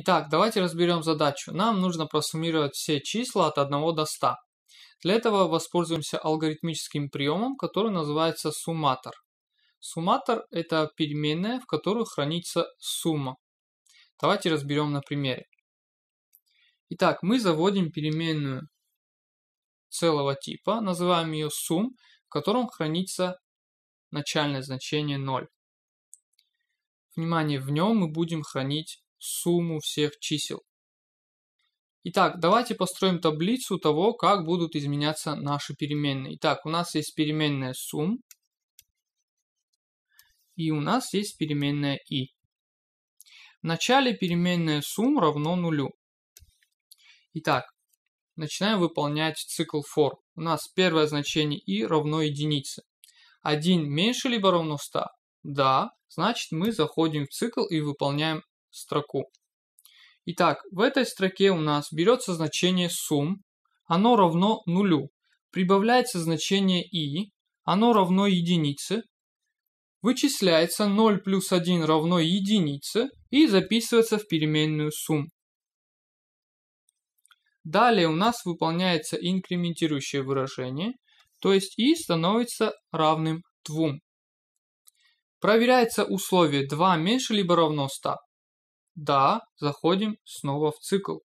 Итак, давайте разберем задачу. Нам нужно просуммировать все числа от 1 до 100. Для этого воспользуемся алгоритмическим приемом, который называется сумматор. Сумматор – это переменная, в которую хранится сумма. Давайте разберем на примере. Итак, мы заводим переменную целого типа, называем ее сум, в котором хранится начальное значение 0. Внимание, в нем мы будем хранить сумму всех чисел. Итак, давайте построим таблицу того, как будут изменяться наши переменные. Итак, у нас есть переменная сум, и у нас есть переменная i. В начале переменная сум равно нулю. Итак, начинаем выполнять цикл for. У нас первое значение i равно единице. 1 меньше либо равно 100? Да, значит мы заходим в цикл и выполняем строку. Итак, в этой строке у нас берется значение сум, оно равно нулю. Прибавляется значение i, оно равно единице. Вычисляется 0 плюс 1 равно единице и записывается в переменную сумму. Далее у нас выполняется инкрементирующее выражение, то есть i становится равным 2. Проверяется условие 2 меньше либо равно 100 да, заходим снова в цикл.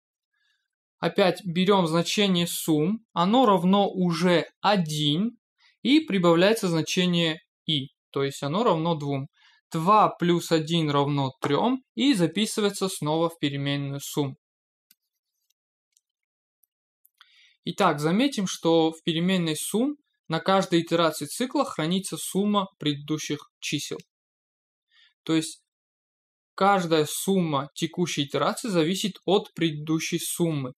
Опять берем значение сум, оно равно уже 1 и прибавляется значение и, то есть оно равно 2. 2 плюс 1 равно 3 и записывается снова в переменную сумму. Итак, заметим, что в переменной сумм на каждой итерации цикла хранится сумма предыдущих чисел. То есть каждая сумма текущей итерации зависит от предыдущей суммы.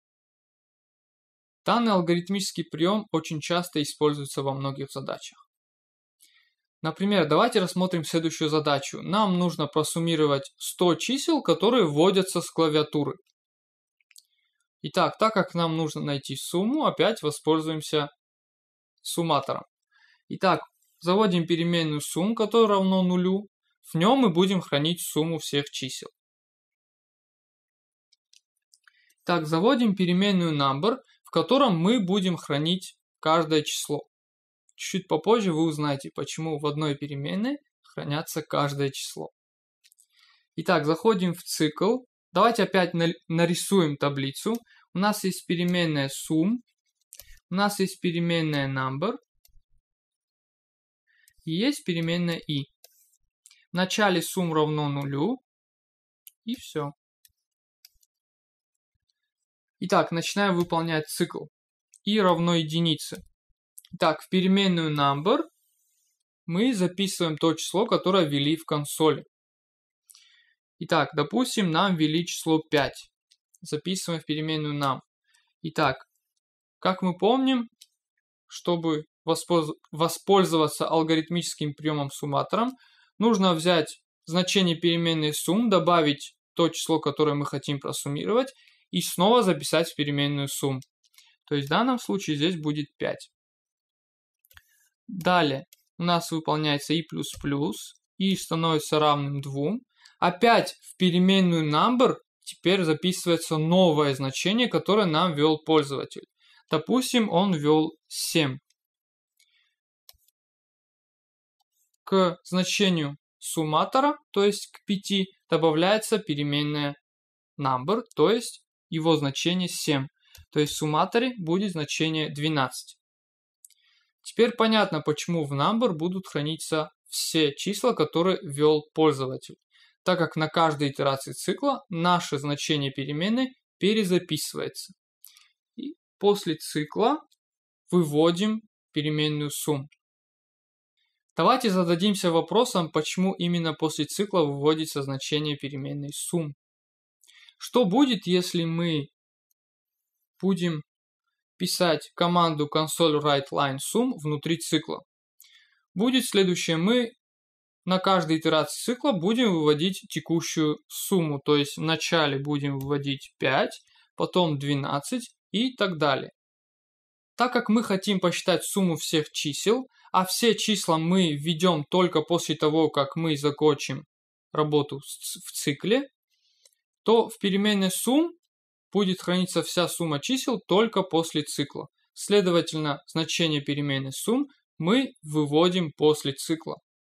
Данный алгоритмический прием очень часто используется во многих задачах. Например, давайте рассмотрим следующую задачу. Нам нужно просуммировать 100 чисел, которые вводятся с клавиатуры. Итак, так как нам нужно найти сумму, опять воспользуемся сумматором. Итак, заводим переменную сум, которая равно нулю, в нем мы будем хранить сумму всех чисел. Так, заводим переменную number, в котором мы будем хранить каждое число. Чуть попозже вы узнаете, почему в одной переменной хранятся каждое число. Итак, заходим в цикл. Давайте опять нарисуем таблицу. У нас есть переменная sum, у нас есть переменная number, и есть переменная i. В начале сум равно нулю. И все. Итак, начинаем выполнять цикл. И равно единице. Итак, в переменную number мы записываем то число, которое ввели в консоли. Итак, допустим, нам ввели число 5. Записываем в переменную нам. Итак, как мы помним, чтобы воспользоваться алгоритмическим приемом сумматором, Нужно взять значение переменной сум, добавить то число, которое мы хотим просуммировать, и снова записать в переменную сум. То есть в данном случае здесь будет 5. Далее у нас выполняется и плюс плюс, и становится равным 2. Опять в переменную number теперь записывается новое значение, которое нам ввел пользователь. Допустим, он ввел 7. к значению суматора, то есть к 5, добавляется переменная number, то есть его значение 7. То есть в сумматоре будет значение 12. Теперь понятно, почему в number будут храниться все числа, которые ввел пользователь, так как на каждой итерации цикла наше значение переменной перезаписывается. И после цикла выводим переменную сумму. Давайте зададимся вопросом, почему именно после цикла выводится значение переменной сумм. Что будет, если мы будем писать команду console write line sum внутри цикла? Будет следующее, мы на каждой итерации цикла будем выводить текущую сумму, то есть вначале будем выводить 5, потом 12 и так далее. Так как мы хотим посчитать сумму всех чисел – а все числа мы введем только после того, как мы закончим работу в цикле, то в переменной сум будет храниться вся сумма чисел только после цикла. Следовательно, значение переменной сум мы выводим после цикла.